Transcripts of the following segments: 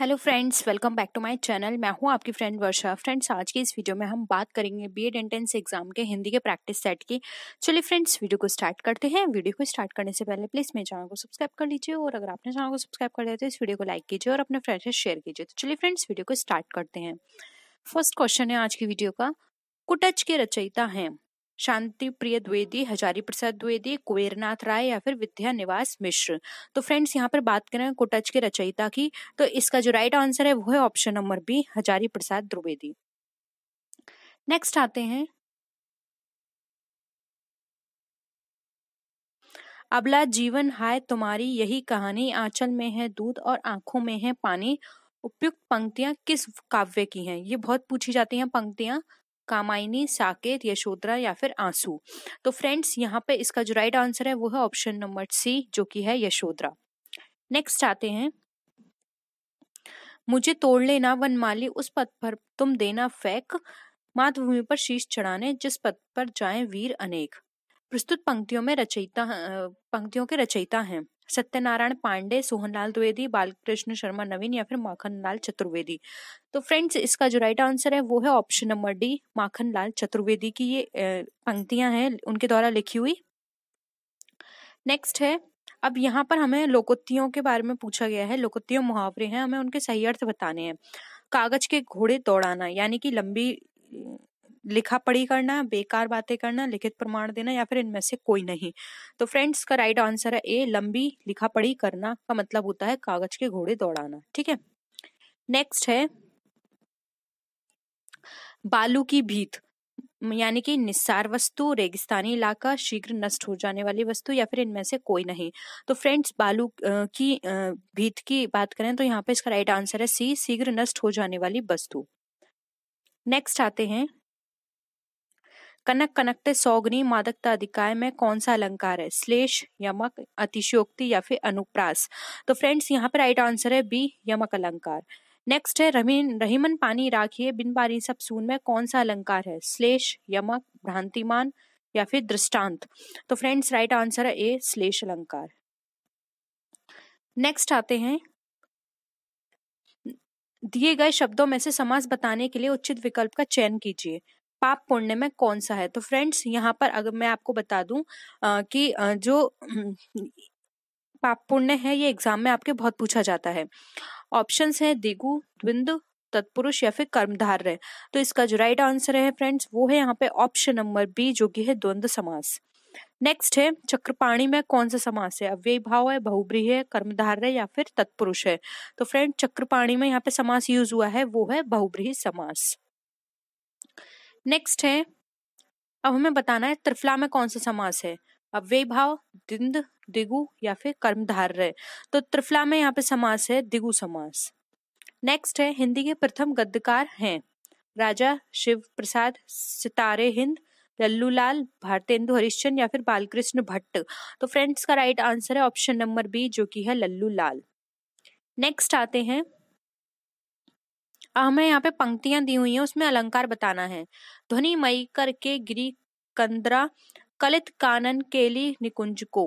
hello friends welcome back to my channel मैं हूं आपकी फ्रेंड वर्षा फ्रेंड्स आज की इस वीडियो में हम बात करेंगे बी एड एंट्रेंस एग्जाम के हिंदी के प्रैक्टिस सेट की चलिए फ्रेंड्स वीडियो को स्टार्ट करते हैं वीडियो को स्टार्ट करने से पहले प्लीज़ मेरे चैनल को सब्सक्राइब कर लीजिए और अगर आपने चैनल को सब्सक्राइब कर लिया तो इस वीडियो को लाइक कीजिए और अपने फ्रेंड से शेयर कीजिए तो चलिए फ्रेंड्स वीडियो को स्टार्ट करते हैं फर्स्ट क्वेश्चन है आज की वीडियो का कुटच के रचयिता हैं शांति प्रिय द्विवेदी हजारी प्रसाद द्विवेदी कुबेरनाथ राय या फिर विद्या निवास मिश्र तो फ्रेंड्स यहाँ पर बात करें कोटच के रचयिता की तो इसका जो राइट आंसर है वो है option number B Hazari Prasad Dwivedi next आते हैं अबला जीवन हाय तुम्हारी यही कहानी आंचल में है दूध और आंखों में है पानी उपयुक्त पंक्तियां किस काव्य की हैं ये बहुत पूछी जाती हैं पंक्तियां कामायनी साकेत यशोधरा या फिर आंसू तो फ्रेंड्स यहाँ पे इसका जो राइट आंसर है वो है ऑप्शन नंबर सी जो कि है यशोधरा नेक्स्ट आते हैं मुझे तोड़ लेना वन माली उस पथ पर तुम देना फेंक मातृभूमि पर शीश चढ़ाने जिस पथ पर जाए वीर अनेक प्रस्तुत पंक्तियों में रचयिता पंक्तियों के रचयिता हैं सत्यनारायण पांडे सोहनलाल द्विवेदी बालकृष्ण शर्मा नवीन या फिर माखनलाल चतुर्वेदी तो फ्रेंड्स इसका जो राइट आंसर है वो है option number D Makhanlal Chaturvedi की ये पंक्तियां हैं उनके द्वारा लिखी हुई नेक्स्ट है अब यहाँ पर हमें लोकोत्तियों के बारे में पूछा गया है लोकोत्तियों मुहावरे हैं हमें उनके सही अर्थ बताने हैं कागज के घोड़े दौड़ाना यानी कि लंबी लिखा पढ़ी करना बेकार बातें करना लिखित प्रमाण देना या फिर इनमें से कोई नहीं तो फ्रेंड्स का राइट आंसर है ए लंबी लिखा पढ़ी करना का मतलब होता है कागज के घोड़े दौड़ाना ठीक है नेक्स्ट है बालू की भीत यानी कि निस्सार वस्तु रेगिस्तानी इलाका शीघ्र नष्ट हो जाने वाली वस्तु या फिर इनमें से कोई नहीं तो फ्रेंड्स बालू की भीत की बात करें तो यहाँ पे इसका राइट आंसर है सी शीघ्र नष्ट हो जाने वाली वस्तु नेक्स्ट आते हैं कनक कनकते सौगनी मादकता अधिकाय में कौन सा अलंकार है श्लेष यमक अतिशयोक्ति या फिर अनुप्रास तो फ्रेंड्स यहाँ पे राइट आंसर है बी यमक अलंकार नेक्स्ट है रहीन रहीमन पानी राखिए बिन पानी सब सून में कौन सा अलंकार है श्लेष यमक भ्रांतिमान या फिर दृष्टांत तो फ्रेंड्स राइट आंसर है ए श्लेष अलंकार नेक्स्ट आते हैं दिए गए शब्दों में से समास बताने के लिए उचित विकल्प का चयन कीजिए पाप पुण्य में कौन सा है तो फ्रेंड्स यहाँ पर अगर मैं आपको बता दूं आ, कि आ, जो पाप पुण्य है ये एग्जाम में आपके बहुत पूछा जाता है ऑप्शन है दिगु द्विंद तत्पुरुष या फिर रहे तो इसका जो राइट आंसर है फ्रेंड्स वो है यहाँ पे ऑप्शन नंबर बी जो कि है द्वंद्व समास नेक्स्ट है चक्रपाणी में कौन सा समास है अव्यय भाव है बहुब्री है कर्मधार है या फिर तत्पुरुष है तो फ्रेंड चक्रपाणी में यहाँ पे समास यूज हुआ है वो है बहुब्रीही समास नेक्स्ट है अब हमें बताना है त्रिफला में कौन सा समास है अव्यय भाव दिंद दिगु या फिर कर्मधार रहे तो त्रिफला में यहाँ पे समास है दिगु समास नेक्स्ट है हिंदी के प्रथम गद्यकार हैं राजा शिव प्रसाद सितारे हिंद लल्लू लाल भारतेंदु हरिश्चंद या फिर बालकृष्ण भट्ट तो फ्रेंड्स का राइट आंसर है ऑप्शन नंबर बी जो कि है लल्लू लाल नेक्स्ट आते हैं हमें यहाँ पे पंक्तियां दी हुई हैं उसमें अलंकार बताना है ध्वनि मई करके गिरी कंद्रा कलित कानन केली निकुंज को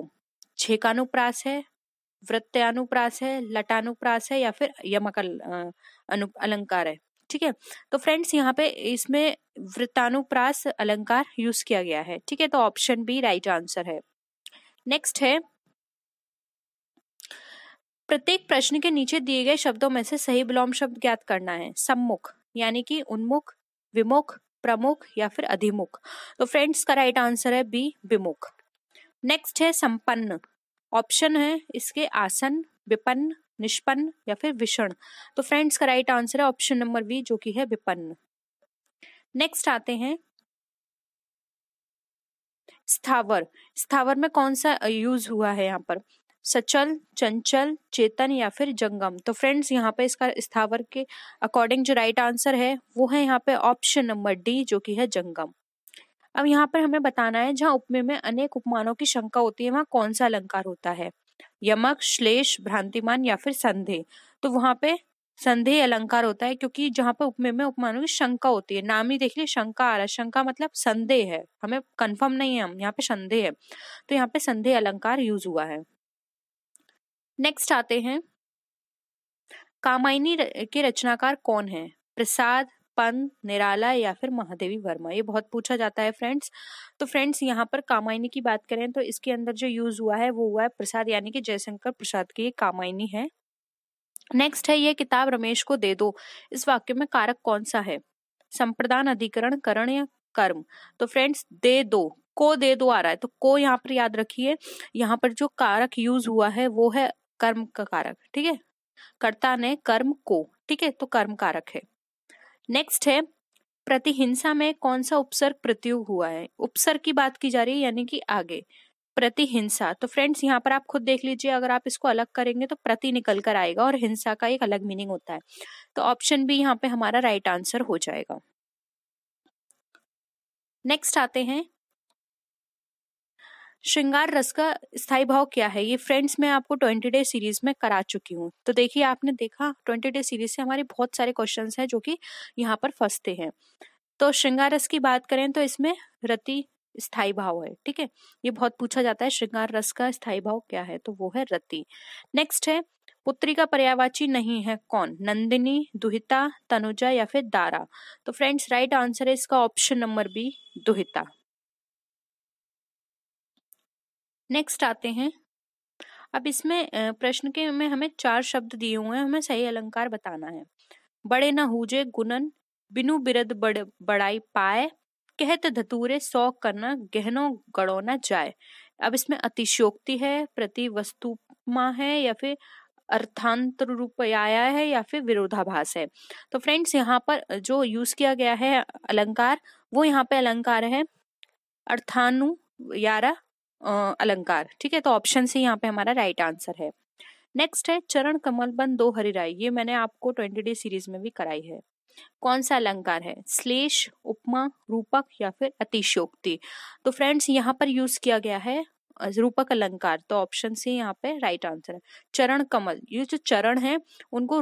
छेकानुप्रास है वृत्तानुप्रास है लटानुप्रास है या फिर यमक अलंकार है ठीक है तो फ्रेंड्स यहाँ पे इसमें वृत्तानुप्रास अलंकार यूज किया गया है ठीक है तो ऑप्शन बी राइट आंसर है नेक्स्ट है प्रत्येक प्रश्न के नीचे दिए गए शब्दों में से सही विलोम शब्द ज्ञात करना है सम्मुख यानी कि उन्मुख विमुख प्रमुख या फिर अधिमुख तो फ्रेंड्स का राइट आंसर है बी विमुख नेक्स्ट है संपन्न ऑप्शन है इसके आसन विपन्न निष्पन्न या फिर विषण तो फ्रेंड्स का राइट आंसर है ऑप्शन नंबर बी जो कि है विपन्न नेक्स्ट आते हैं स्थावर स्थावर में कौन सा यूज हुआ है यहाँ पर सचल चंचल चेतन या फिर जंगम तो फ्रेंड्स यहाँ पे इसका स्थावर के अकॉर्डिंग जो राइट आंसर है वो है यहाँ पे ऑप्शन नंबर डी जो कि है जंगम अब यहाँ पर हमें बताना है जहाँ उपमे में अनेक उपमानों की शंका होती है वहाँ कौन सा अलंकार होता है यमक श्लेष भ्रांतिमान या फिर संधे तो वहां पे संधे अलंकार होता है क्योंकि जहाँ पे उपमेय में उपमानों की शंका होती है नाम ही देख लिये शंका आ रहा है शंका मतलब संदेह है हमें कंफर्म नहीं है हम यहाँ पे संदेह है तो यहाँ पे संधे अलंकार यूज हुआ है नेक्स्ट आते हैं कामायनी के रचनाकार कौन है प्रसाद पंत निराला या फिर महादेवी वर्मा ये बहुत पूछा जाता है फ्रेंड्स तो फ्रेंड्स यहाँ पर कामायनी की बात करें तो इसके अंदर जो यूज हुआ है वो हुआ है प्रसाद यानी कि जयशंकर प्रसाद की ये कामायनी है नेक्स्ट है ये किताब रमेश को दे दो इस वाक्य में कारक कौन सा है संप्रदान अधिकरण करण या कर्म तो फ्रेंड्स दे दो को दे दो आ रहा है तो को यहाँ पर याद रखिए यहाँ पर जो कारक यूज हुआ है वो है कर्म का कारक ठीक है कर्ता ने कर्म को ठीक है तो कर्म कारक है नेक्स्ट है प्रतिहिंसा में कौन सा उपसर्ग प्रत्युग हुआ है उपसर्ग की बात की जा रही है यानी कि आगे प्रतिहिंसा तो फ्रेंड्स यहाँ पर आप खुद देख लीजिए अगर आप इसको अलग करेंगे तो प्रति निकल कर आएगा और हिंसा का एक अलग मीनिंग होता है तो ऑप्शन भी यहाँ पे हमारा राइट आंसर हो जाएगा नेक्स्ट आते हैं श्रृंगार रस का स्थायी भाव क्या है ये फ्रेंड्स मैं आपको ट्वेंटी डे सीरीज में करा चुकी हूँ तो देखिए आपने देखा ट्वेंटी डे सीरीज से हमारे बहुत सारे क्वेश्चन है जो कि यहाँ पर फंसते हैं तो श्रृंगार रस की बात करें तो इसमें रति स्थाई भाव है ठीक है ये बहुत पूछा जाता है श्रृंगार रस का स्थाई भाव क्या है तो वो है रति नेक्स्ट है पुत्री का पर्यावाची नहीं है कौन नंदिनी दुहिता तनुजा या फिर दारा तो फ्रेंड्स राइट आंसर है इसका ऑप्शन नंबर बी दुहिता नेक्स्ट आते हैं अब इसमें प्रश्न के में हमें चार शब्द दिए हुए हैं हमें सही अलंकार बताना है बड़े न हुजे गुनन बिनु बिरद बड़, बड़ाई पाए कहत धतूरे सौ करना गहनों गड़ो न जाए अब इसमें अतिशोक्ति है प्रति वस्तुमा है या फिर अर्थांतर रूप आया है या फिर विरोधाभास है तो फ्रेंड्स यहाँ पर जो यूज किया गया है अलंकार वो यहाँ पे अलंकार है अर्थानु यारा अलंकार ठीक है तो ऑप्शन सी यहाँ पे हमारा राइट आंसर है नेक्स्ट है चरण बन दो राय ये मैंने आपको ट्वेंटी डे सीरीज में भी कराई है कौन सा अलंकार है श्लेष उपमा रूपक या फिर अतिशोक्ति तो फ्रेंड्स यहाँ पर यूज किया गया है रूपक अलंकार तो ऑप्शन सी यहाँ पे राइट आंसर है चरण कमल ये जो चरण है उनको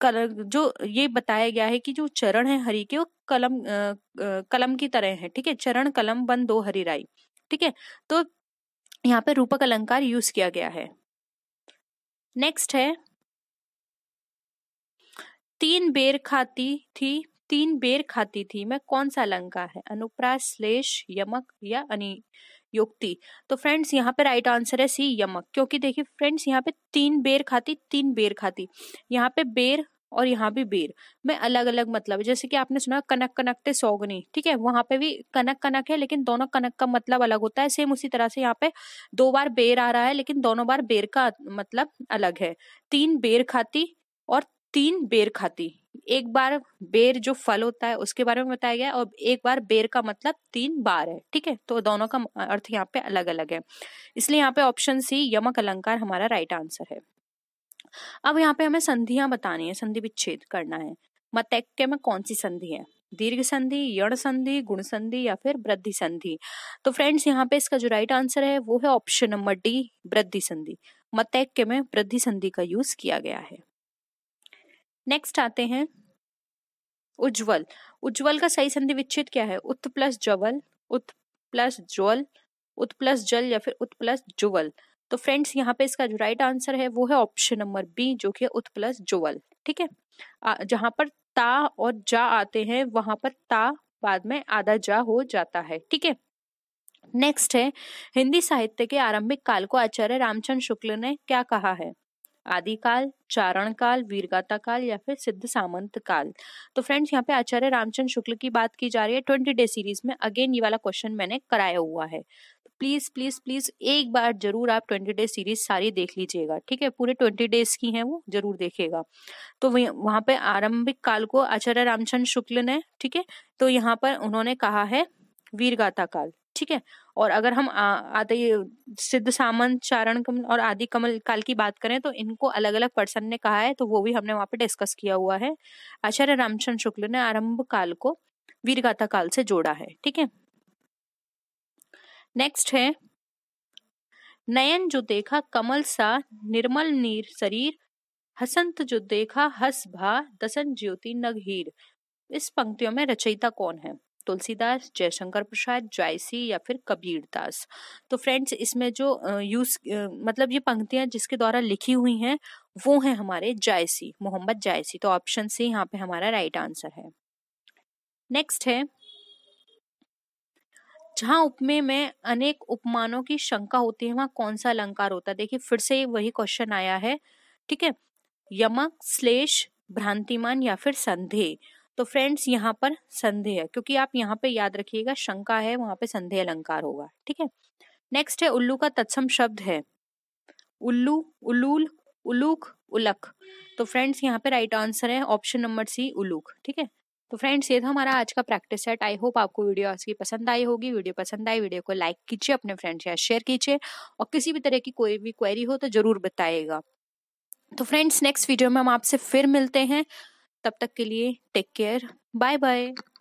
कल, जो ये बताया गया है कि जो चरण है हरि के वो कलम आ, कलम की तरह है ठीक है चरण कलम बन दो हरी राई ठीक है तो यहाँ पे रूपक अलंकार यूज किया गया है नेक्स्ट है तीन बेर खाती थी तीन बेर खाती थी मैं कौन सा अलंकार है अनुप्रास श्लेष यमक या अनि युक्ति तो फ्रेंड्स यहाँ पे राइट आंसर है सी यमक क्योंकि देखिए फ्रेंड्स यहाँ पे तीन बेर खाती तीन बेर खाती यहाँ पे बेर और यहाँ भी बेर में अलग अलग मतलब है जैसे कि आपने सुना कनक कनकते सोगनी ठीक है वहां पे भी कनक कनक है लेकिन दोनों कनक का मतलब अलग होता है सेम उसी तरह से यहाँ पे दो बार बेर आ रहा है लेकिन दोनों बार बेर का मतलब अलग है तीन बेर खाती और तीन बेर खाती एक बार बेर जो फल होता है उसके बारे में बताया गया और एक बार बेर का मतलब तीन बार है ठीक है तो दोनों का अर्थ यहाँ पे अलग अलग है इसलिए यहाँ पे ऑप्शन सी यमक अलंकार हमारा राइट आंसर है अब यहाँ पे हमें संधियां बतानी है संधि विच्छेद करना है मतैक्य में कौन सी संधि है दीर्घ संधि यण संधि गुण संधि या फिर वृद्धि संधि तो फ्रेंड्स यहाँ पे इसका जो राइट आंसर है वो है ऑप्शन नंबर डी वृद्धि संधि मतैक्य में वृद्धि संधि का यूज किया गया है नेक्स्ट आते हैं उज्जवल उज्जवल का सही संधि विच्छेद क्या है उत् प्लस जवल उत् प्लस ज्वल उत् प्लस जल या फिर उत् प्लस जुवल तो फ्रेंड्स यहाँ पे इसका जो राइट आंसर है वो है ऑप्शन नंबर बी जो कि उत्प्लस जोवल ठीक है जहाँ पर ता और जा आते हैं वहां पर ता बाद में आधा जा हो जाता है ठीक है नेक्स्ट है हिंदी साहित्य के आरंभिक काल को आचार्य रामचंद्र शुक्ल ने क्या कहा है आदिकाल चारण काल वीरगाता काल या फिर सिद्ध सामंत काल तो फ्रेंड्स यहाँ पे आचार्य रामचंद्र शुक्ल की बात की जा रही है ट्वेंटी डे सीरीज में अगेन ये वाला क्वेश्चन मैंने कराया हुआ है प्लीज़ प्लीज़ प्लीज़ एक बार जरूर आप ट्वेंटी डेज सीरीज सारी देख लीजिएगा ठीक है पूरे ट्वेंटी डेज की है वो जरूर देखेगा तो वहां पे आरंभिक काल को आचार्य रामचंद्र शुक्ल ने ठीक है तो यहाँ पर उन्होंने कहा है गाथा काल ठीक है और अगर हम आते सिद्ध सामंत चारण कमल और आदि कमल काल की बात करें तो इनको अलग अलग पर्सन ने कहा है तो वो भी हमने वहां पे डिस्कस किया हुआ है आचार्य रामचंद्र शुक्ल ने आरंभ काल को वीरगाथा काल से जोड़ा है ठीक है नेक्स्ट है नयन जो देखा कमल सा निर्मल नीर शरीर हसंत जो देखा हस भा दसन ज्योति नगहीर इस पंक्तियों में रचयिता कौन है तुलसीदास जयशंकर प्रसाद जायसी या फिर कबीर दास तो फ्रेंड्स इसमें जो यूज मतलब ये पंक्तियां जिसके द्वारा लिखी हुई हैं वो है हमारे जायसी मोहम्मद जायसी तो ऑप्शन सी यहाँ पे हमारा राइट आंसर है नेक्स्ट है जहाँ उपमेय में अनेक उपमानों की शंका होती है वहां कौन सा अलंकार होता है देखिए फिर से वही क्वेश्चन आया है ठीक है यमक श्लेष भ्रांतिमान या फिर संधेह तो फ्रेंड्स यहाँ पर संधेह है क्योंकि आप यहाँ पे याद रखिएगा शंका है वहां पे संधेह अलंकार होगा ठीक है नेक्स्ट है उल्लू का तत्सम शब्द है उल्लू उलूल उलूक उलक तो फ्रेंड्स यहाँ पे राइट आंसर है ऑप्शन नंबर सी उलूक ठीक है तो फ्रेंड्स ये था हमारा आज का प्रैक्टिस सेट आई होप आपको वीडियो आज की पसंद आई होगी वीडियो पसंद आई वीडियो को लाइक कीजिए अपने फ्रेंड्स साथ शेयर कीजिए और किसी भी तरह की कोई भी क्वेरी हो तो ज़रूर बताइएगा तो फ्रेंड्स नेक्स्ट वीडियो में हम आपसे फिर मिलते हैं तब तक के लिए टेक केयर बाय बाय